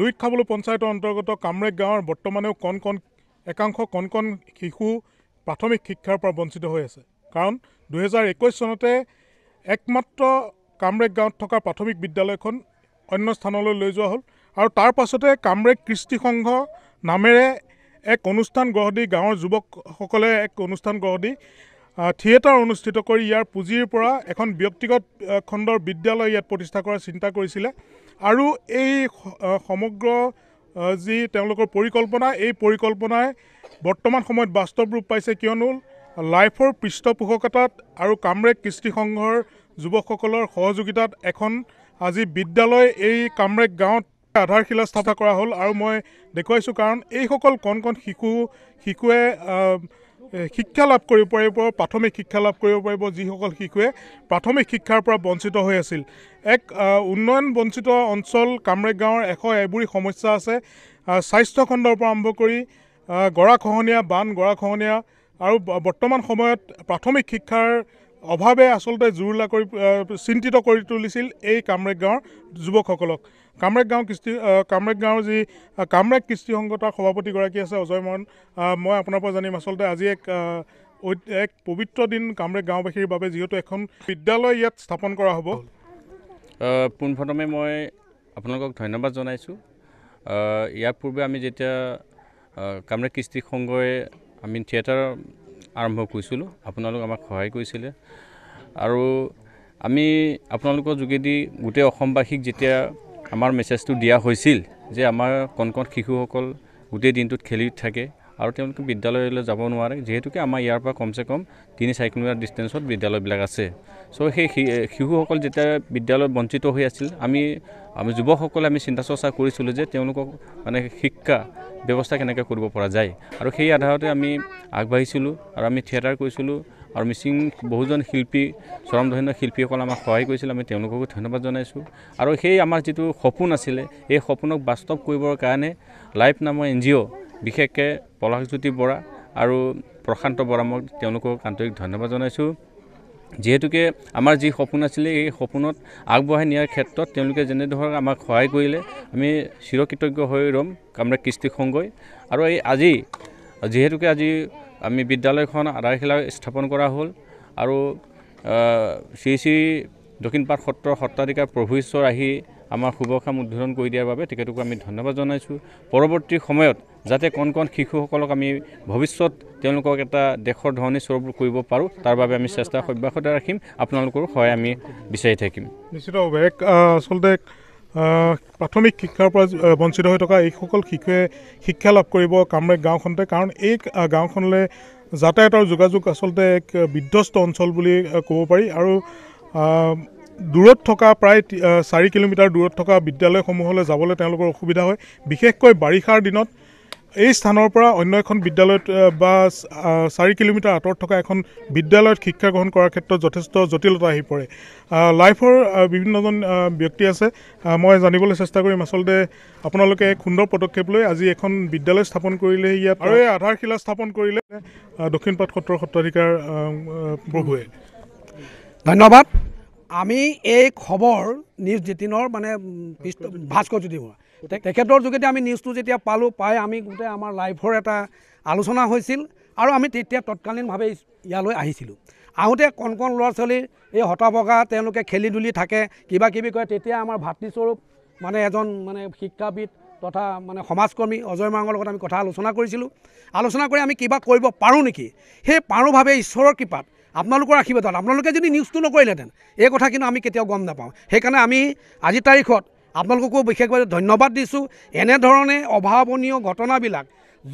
লুইত খাবলু পঞ্চায়তৰ অন্তৰ্গত কামৰেগ গাঁৱৰ বৰ্তমানেও কণ কণ একাংশ কণ কণ শিশু প্ৰাথমিক শিক্ষাৰ পৰা বঞ্চিত হৈ আছে কাৰণ দুহেজাৰ একৈছ চনতে একমাত্ৰ কামৰেগ গাঁৱত থকা প্ৰাথমিক বিদ্যালয়খন অন্য স্থানলৈ লৈ যোৱা হ'ল আৰু তাৰ পাছতে কামৰেগ কৃষ্টি সংঘ নামেৰে এক অনুষ্ঠান গঢ় দি গাঁৱৰ যুৱকসকলে এক অনুষ্ঠান গঢ় দি থিয়েটাৰ অনুষ্ঠিত কৰি ইয়াৰ পুঁজিৰ পৰা এখন ব্যক্তিগত খণ্ডৰ বিদ্যালয় ইয়াত প্ৰতিষ্ঠা কৰাৰ চিন্তা কৰিছিলে আৰু এই সমগ্ৰ যি তেওঁলোকৰ পৰিকল্পনা এই পৰিকল্পনাই বৰ্তমান সময়ত বাস্তৱ ৰূপ পাইছে কিয়নো লাইফৰ পৃষ্ঠপোষকতাত আৰু কামৰেগ সংঘৰ যুৱকসকলৰ সহযোগিতাত এখন আজি বিদ্যালয় এই কামৰেগ গাঁৱত আধাৰশিলা স্থাপন কৰা হ'ল আৰু মই দেখুৱাইছোঁ কাৰণ এইসকল কণ কণ শিশু শিশুৱে শিক্ষা লাভ কৰিব পাৰিব প্ৰাথমিক শিক্ষা লাভ কৰিব পাৰিব যিসকল শিশুৱে প্ৰাথমিক শিক্ষাৰ পৰা বঞ্চিত হৈ আছিল এক উন্নয়ন বঞ্চিত অঞ্চল কামৰেগ গাঁৱৰ এশ এবুৰি সমস্যা আছে স্বাস্থ্য খণ্ডৰ পৰা আৰম্ভ কৰি গৰাখহনীয়া বান গৰাখহনীয়া আৰু বৰ্তমান সময়ত প্ৰাথমিক শিক্ষাৰ অভাৱে আচলতে জুৰুলা কৰি চিন্তিত কৰি তুলিছিল এই কামৰেগ গাঁৱৰ যুৱকসকলক কামৰেগ গাঁও কৃষ্টি কামৰেগ গাঁৱৰ যি কামৰেগ কৃষ্টি সংঘটাৰ সভাপতিগৰাকী আছে অজয় মৰণ মই আপোনাৰ পৰা জানিম আচলতে আজি এক এক পবিত্ৰ দিন কামৰেগ গাঁওবাসীৰ বাবে যিহেতু এখন বিদ্যালয় ইয়াত স্থাপন কৰা হ'ব পোনপ্ৰথমে মই আপোনালোকক ধন্যবাদ জনাইছোঁ ইয়াৰ পূৰ্বে আমি যেতিয়া কামৰেক কৃষ্টি সংঘই আমি থিয়েটাৰ আৰম্ভ কৰিছিলোঁ আপোনালোক আমাক সহায় কৰিছিলে আৰু আমি আপোনালোকৰ যোগেদি গোটেই অসমবাসীক যেতিয়া আমাৰ মেছেজটো দিয়া হৈছিল যে আমাৰ কণ কণ শিশুসকল গোটেই দিনটোত খেলি থাকে আৰু তেওঁলোকে বিদ্যালয়লৈ যাব নোৱাৰে যিহেতুকে আমাৰ ইয়াৰ পৰা কমচে কম তিনি চাৰি কিলোমিটাৰ ডিষ্টেঞ্চত বিদ্যালয়বিলাক আছে চ' সেই শিশুসকল যেতিয়া বিদ্যালয় বঞ্চিত হৈ আছিল আমি আমি যুৱকসকলে আমি চিন্তা চৰ্চা কৰিছিলোঁ যে তেওঁলোকক মানে শিক্ষা ব্যৱস্থা কেনেকৈ কৰিব পৰা যায় আৰু সেই আধাৰতে আমি আগবাঢ়িছিলোঁ আৰু আমি থিয়েটাৰ কৰিছিলোঁ আৰু মিচিং বহুজন শিল্পী চৰমধন্য শিল্পীসকল আমাক সহায় কৰিছিল আমি তেওঁলোককো ধন্যবাদ জনাইছোঁ আৰু সেই আমাৰ যিটো সপোন আছিলে এই সপোনক বাস্তৱ কৰিবৰ কাৰণে লাইফ নামৰ এন জি অ' বিশেষকৈ পলাশজ্যোতি বৰা আৰু প্ৰশান্ত বৰা মই তেওঁলোকক আন্তৰিক ধন্যবাদ জনাইছোঁ যিহেতুকে আমাৰ যি সপোন আছিলে এই সপোনত আগবঢ়াই নিয়াৰ ক্ষেত্ৰত তেওঁলোকে যেনেধৰণে আমাক সহায় কৰিলে আমি চিৰকৃতজ্ঞ হৈ ৰ'ম কামৰা কৃষ্টি সংগৈ আৰু এই আজি যিহেতুকে আজি আমি বিদ্যালয়খন আধাৰশিলা স্থাপন কৰা হ'ল আৰু শ্ৰী শ্ৰী দক্ষিণপাট সত্ৰৰ সত্ৰাধিকাৰ প্ৰভু ঈশ্বৰ আহি আমাৰ শুভকাম উদ্বোধন কৰি দিয়াৰ বাবে তেখেতকো আমি ধন্যবাদ জনাইছোঁ পৰৱৰ্তী সময়ত যাতে কণ কণ শিশুসকলক আমি ভৱিষ্যত তেওঁলোকক এটা দেশৰ ধৰণে স্বৰূপ কৰিব পাৰোঁ তাৰ বাবে আমি চেষ্টা অব্যাহত ৰাখিম আপোনালোকৰো সহায় আমি বিচাৰি থাকিম নিশ্চিতভাৱে এক আচলতে প্ৰাথমিক শিক্ষাৰ পৰা বঞ্চিত হৈ থকা এইসকল শিশুৱে শিক্ষা লাভ কৰিব কামৰেগ গাঁওখনতে কাৰণ এই গাঁওখনলৈ যাতায়াতৰ যোগাযোগ আচলতে এক বিধ্বস্ত অঞ্চল বুলি ক'ব পাৰি আৰু দূৰত থকা প্ৰায় চাৰি কিলোমিটাৰ দূৰত থকা বিদ্যালয়সমূহলৈ যাবলৈ তেওঁলোকৰ অসুবিধা হয় বিশেষকৈ বাৰিষাৰ দিনত এই স্থানৰ পৰা অন্য এখন বিদ্যালয়ত বা চাৰি কিলোমিটাৰ আঁতৰত থকা এখন বিদ্যালয়ত শিক্ষা গ্ৰহণ কৰাৰ ক্ষেত্ৰত যথেষ্ট জটিলতা আহি পৰে লাইফৰ বিভিন্নজন ব্যক্তি আছে মই জানিবলৈ চেষ্টা কৰিম আচলতে আপোনালোকে এক সুন্দৰ পদক্ষেপ লৈ আজি এখন বিদ্যালয় স্থাপন কৰিলে ইয়াত আৰু এই আধাৰশিলা স্থাপন কৰিলে দক্ষিণ পাট সত্ৰৰ সত্ৰাধিকাৰ প্ৰভুৱে ধন্যবাদ আমি এই খবৰ নিউজ যিটিনৰ মানে ভাস্কৰ যদি হোৱা তেখেতৰ যোগেদি আমি নিউজটো যেতিয়া পালোঁ পাই আমি গোটেই আমাৰ লাইভৰ এটা আলোচনা হৈছিল আৰু আমি তেতিয়া তৎকালীনভাৱে ইয়ালৈ আহিছিলোঁ আহোঁতে কণ কণ ল'ৰা ছোৱালী এই হতাবগা তেওঁলোকে খেলি ধূলি থাকে কিবা কিবি কৰে তেতিয়া আমাৰ ভাতৃস্বৰূপ মানে এজন মানে শিক্ষাবিদ তথা মানে সমাজকৰ্মী অজয় মাঙৰ লগত আমি কথা আলোচনা কৰিছিলোঁ আলোচনা কৰি আমি কিবা কৰিব পাৰোঁ নেকি সেই পাৰোঁভাৱে ঈশ্বৰৰ কৃপাত আপোনালোকৰ আশীৰ্বাদত আপোনালোকে যদি নিউজটো নকৰিলেহেঁতেন এই কথা কিন্তু আমি কেতিয়াও গম নাপাওঁ সেইকাৰণে আমি আজিৰ তাৰিখত আপোনালোককো বিশেষভাৱে ধন্যবাদ দিছোঁ এনেধৰণে অভাৱনীয় ঘটনাবিলাক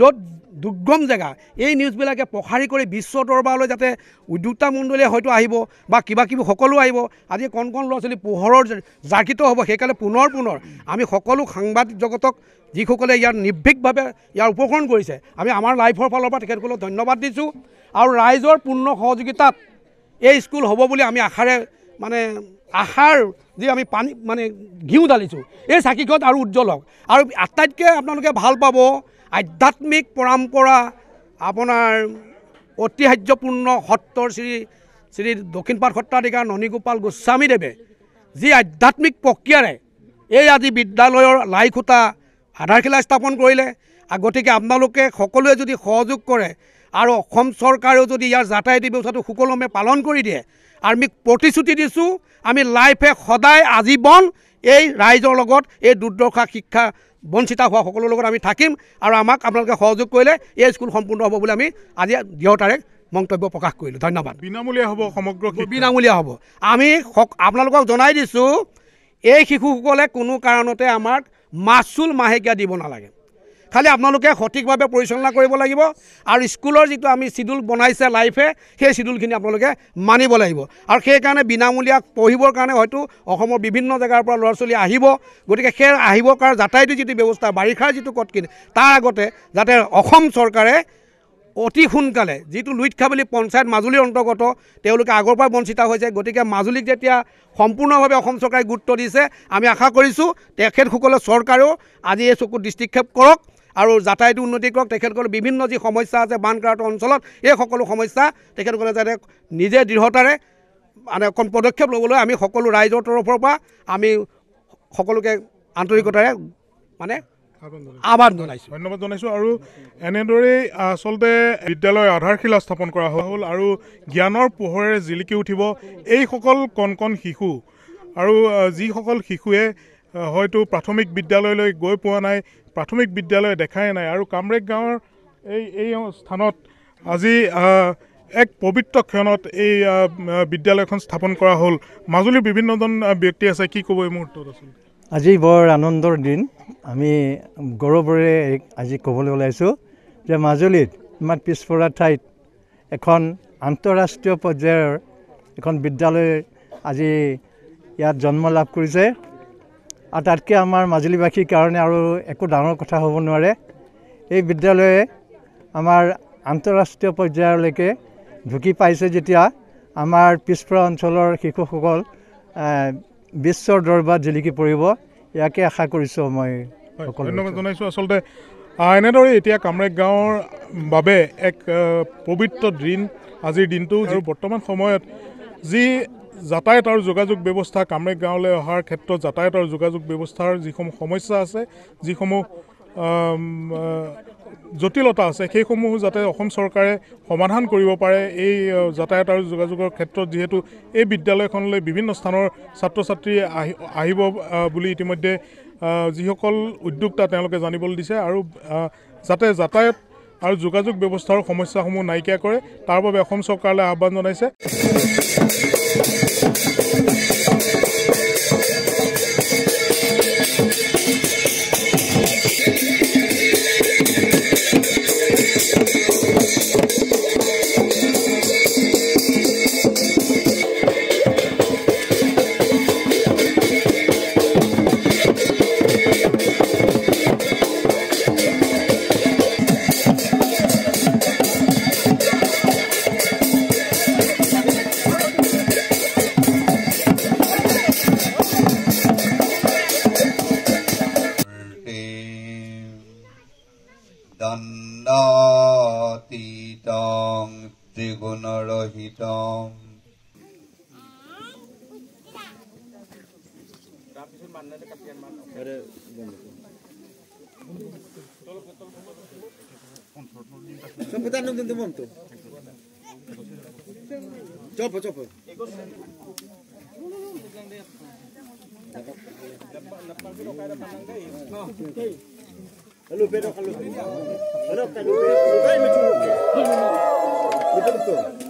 য'ত দুৰ্গম জেগা এই নিউজবিলাকে প্ৰসাৰী কৰি বিশ্ব দৰবাৰলৈ যাতে উদ্যোক্তা মণ্ডলীয়ে হয়তো আহিব বা কিবাকিবি সকলো আহিব আজি কণ কণ ল'ৰা ছোৱালী পোহৰৰ জাগৃত হ'ব সেইকাৰণে পুনৰ পুনৰ আমি সকলো সাংবাদিক জগতক যিসকলে ইয়াৰ নিৰ্ভীকভাৱে ইয়াৰ উপকৰণ কৰিছে আমি আমাৰ লাইফৰ ফালৰ পৰা তেখেতসকলক ধন্যবাদ দিছোঁ আৰু ৰাইজৰ পূৰ্ণ সহযোগিতাত এই স্কুল হ'ব বুলি আমি আশাৰে মানে আশাৰ যে আমি পানী মানে ঘিউ ঢালিছোঁ এই চাকিগত আৰু উজ্জ্বল হওক আৰু আটাইতকৈ আপোনালোকে ভাল পাব আধ্যাত্মিক পৰম্পৰা আপোনাৰ ঐতিহাস্যপূৰ্ণ সত্ৰৰ শ্ৰী শ্ৰী দক্ষিণপাট সত্ৰাধিকাৰ ননীগোপাল গোস্বামীদেৱে যি আধ্যাত্মিক প্ৰক্ৰিয়াৰে এই আজি বিদ্যালয়ৰ লাই খুটা আধাৰশিলা স্থাপন কৰিলে গতিকে আপোনালোকে সকলোৱে যদি সহযোগ কৰে আৰু অসম চৰকাৰেও যদি ইয়াৰ যাতায়তী ব্যৱস্থাটো সুকলমে পালন কৰি দিয়ে আমি প্ৰতিশ্ৰুতি দিছোঁ আমি লাইফে সদায় আজীৱন এই ৰাইজৰ লগত এই দুৰ্দশা শিক্ষা বঞ্চিত হোৱা সকলোৰ লগত আমি থাকিম আৰু আমাক আপোনালোকে সহযোগ কৰিলে এই স্কুল সম্পূৰ্ণ হ'ব বুলি আমি আজি দৃঢ়তাৰে মন্তব্য প্ৰকাশ কৰিলোঁ ধন্যবাদ বিনামূলীয়া হ'ব সমগ্ৰ বিনামূলীয়া হ'ব আমি আপোনালোকক জনাই দিছোঁ এই শিশুসকলে কোনো কাৰণতে আমাক মাচুল মাহেকীয়া দিব নালাগে খালি আপোনালোকে সঠিকভাৱে পৰিচালনা কৰিব লাগিব আৰু স্কুলৰ যিটো আমি চিডুল বনাইছে লাইফে সেই চিডুলখিনি আপোনালোকে মানিব লাগিব আৰু সেইকাৰণে বিনামূলীয়া পঢ়িবৰ কাৰণে হয়তো অসমৰ বিভিন্ন জেগাৰ পৰা ল'ৰা ছোৱালী আহিব গতিকে সেই আহিব কাৰণে যাতায়তৰ যিটো ব্যৱস্থা বাৰিষাৰ যিটো কটকিন তাৰ আগতে যাতে অসম চৰকাৰে অতি সোনকালে যিটো লুইতখাবলী পঞ্চায়ত মাজুলীৰ অন্তৰ্গত তেওঁলোকে আগৰ পৰাই বঞ্চিত হৈছে গতিকে মাজুলীক যেতিয়া সম্পূৰ্ণভাৱে অসম চৰকাৰে গুৰুত্ব দিছে আমি আশা কৰিছোঁ তেখেতসকলে চৰকাৰেও আজি এই চকু দৃষ্টিক্ষেপ কৰক আৰু যাতায়ত উন্নতি কৰক তেখেতসকলৰ বিভিন্ন যি সমস্যা আছে বানক্ৰান্ত অঞ্চলত এই সকলো সমস্যা তেখেতসকলে যাতে নিজে দৃঢ়তাৰে মানে অকণ পদক্ষেপ ল'বলৈ আমি সকলো ৰাইজৰ তৰফৰ পৰা আমি সকলোকে আন্তৰিকতাৰে মানে আহ্বান জনাইছোঁ ধন্যবাদ জনাইছোঁ আৰু এনেদৰেই আচলতে বিদ্যালয় আধাৰশিলা স্থাপন কৰা হ'ল আৰু জ্ঞানৰ পোহৰে জিলিকি উঠিব এইসকল কণ কণ শিশু আৰু যিসকল শিশুৱে হয়তো প্ৰাথমিক বিদ্যালয়লৈ গৈ পোৱা নাই প্ৰাথমিক বিদ্যালয় দেখাই নাই আৰু কামৰেগ গাঁৱৰ এই এই স্থানত আজি এক পবিত্ৰ ক্ষণত এই বিদ্যালয়খন স্থাপন কৰা হ'ল মাজুলীৰ বিভিন্নজন ব্যক্তি আছে কি ক'ব এই মুহূৰ্তত আচলতে আজি বৰ আনন্দৰ দিন আমি গৌৰৱেৰে আজি ক'বলৈ ওলাইছোঁ যে মাজুলীত ইমান পিছপৰা ঠাইত এখন আন্তঃৰাষ্ট্ৰীয় পৰ্যায়ৰ এখন বিদ্যালয় আজি ইয়াত জন্ম লাভ কৰিছে আৰু তাতকৈ আমাৰ মাজুলীবাসীৰ কাৰণে আৰু একো ডাঙৰ কথা হ'ব নোৱাৰে এই বিদ্যালয়ে আমাৰ আন্তঃৰাষ্ট্ৰীয় পৰ্যায়লৈকে ঢুকি পাইছে যেতিয়া আমাৰ পিছপৰা অঞ্চলৰ শিশুসকল বিশ্বৰ দৰবাৰত জিলিকি পৰিব ইয়াকে আশা কৰিছোঁ মই ধন্যবাদ জনাইছোঁ আচলতে এনেদৰে এতিয়া কামৰেগ গাঁৱৰ বাবে এক পবিত্ৰ দিন আজিৰ দিনটো আৰু বৰ্তমান সময়ত যি যাতায়াত আৰু যোগাযোগ ব্যৱস্থা কামৰেগ গাঁৱলৈ অহাৰ ক্ষেত্ৰত যাতায়াত আৰু যোগাযোগ ব্যৱস্থাৰ যিসমূহ সমস্যা আছে যিসমূহ জটিলতা আছে সেইসমূহ যাতে অসম চৰকাৰে সমাধান কৰিব পাৰে এই যাতায়াত আৰু যোগাযোগৰ ক্ষেত্ৰত যিহেতু এই বিদ্যালয়খনলৈ বিভিন্ন স্থানৰ ছাত্ৰ ছাত্ৰী আহিব বুলি ইতিমধ্যে যিসকল উদ্যোক্তা তেওঁলোকে জানিবলৈ দিছে আৰু যাতে যাতায়াত আৰু যোগাযোগ ব্যৱস্থাৰ সমস্যাসমূহ নাইকিয়া কৰে তাৰ বাবে অসম চৰকাৰলৈ আহ্বান জনাইছে hitam Sambutan nung tentu Coba coba.